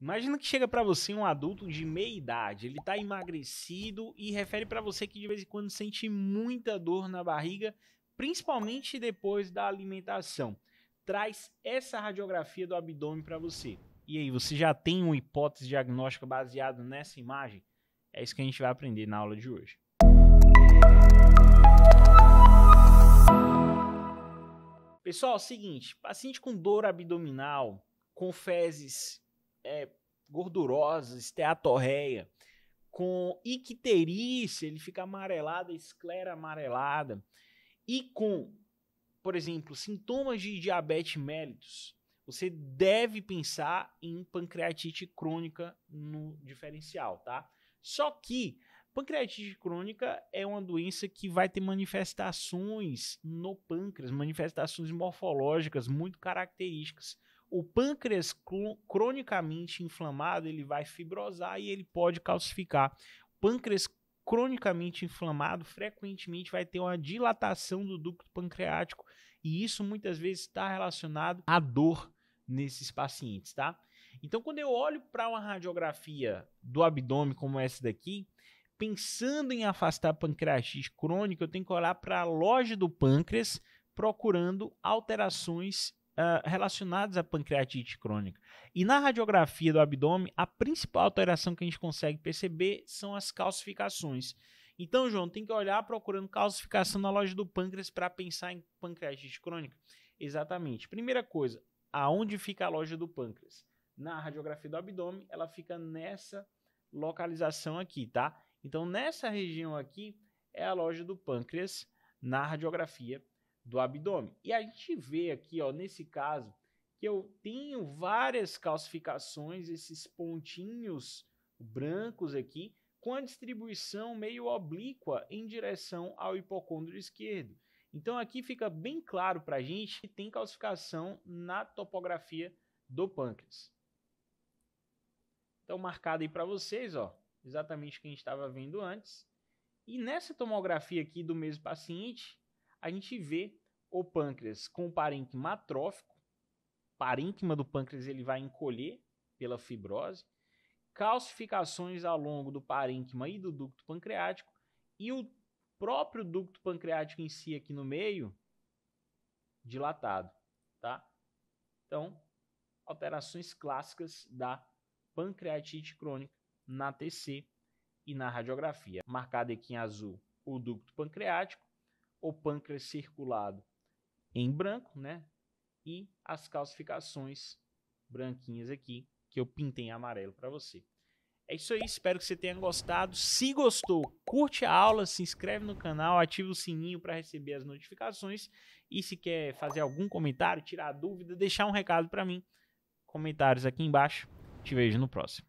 Imagina que chega para você um adulto de meia idade, ele tá emagrecido e refere para você que de vez em quando sente muita dor na barriga, principalmente depois da alimentação. Traz essa radiografia do abdômen para você. E aí, você já tem uma hipótese diagnóstica baseada nessa imagem? É isso que a gente vai aprender na aula de hoje. Pessoal, é o seguinte, paciente com dor abdominal, com fezes é, gordurosa, esteatorreia, com icterícia, ele fica amarelado, esclera amarelada, e com, por exemplo, sintomas de diabetes mellitus, você deve pensar em pancreatite crônica no diferencial, tá? Só que pancreatite crônica é uma doença que vai ter manifestações no pâncreas, manifestações morfológicas muito características. O pâncreas cronicamente inflamado, ele vai fibrosar e ele pode calcificar. O pâncreas cronicamente inflamado frequentemente vai ter uma dilatação do ducto pancreático e isso muitas vezes está relacionado à dor nesses pacientes, tá? Então, quando eu olho para uma radiografia do abdômen como essa daqui, pensando em afastar pancreatite crônica, eu tenho que olhar para a loja do pâncreas procurando alterações ah, relacionados à pancreatite crônica. E na radiografia do abdômen, a principal alteração que a gente consegue perceber são as calcificações. Então, João, tem que olhar procurando calcificação na loja do pâncreas para pensar em pancreatite crônica? Exatamente. Primeira coisa, aonde fica a loja do pâncreas? Na radiografia do abdômen, ela fica nessa localização aqui, tá? Então, nessa região aqui é a loja do pâncreas na radiografia do abdômen. E a gente vê aqui, ó, nesse caso, que eu tenho várias calcificações, esses pontinhos brancos aqui, com a distribuição meio oblíqua em direção ao hipocôndrio esquerdo. Então aqui fica bem claro para a gente que tem calcificação na topografia do pâncreas. Então marcado aí para vocês, ó, exatamente o que a gente estava vendo antes. E nessa tomografia aqui do mesmo paciente, a gente vê o pâncreas com o parênquima atrófico, parênquima do pâncreas ele vai encolher pela fibrose, calcificações ao longo do parênquima e do ducto pancreático, e o próprio ducto pancreático em si aqui no meio, dilatado, tá? Então, alterações clássicas da pancreatite crônica na TC e na radiografia. Marcado aqui em azul o ducto pancreático, o pâncreas circulado em branco, né? E as calcificações branquinhas aqui que eu pintei em amarelo para você. É isso aí, espero que você tenha gostado. Se gostou, curte a aula, se inscreve no canal, ativa o sininho para receber as notificações e se quer fazer algum comentário, tirar dúvida, deixar um recado para mim, comentários aqui embaixo. Te vejo no próximo.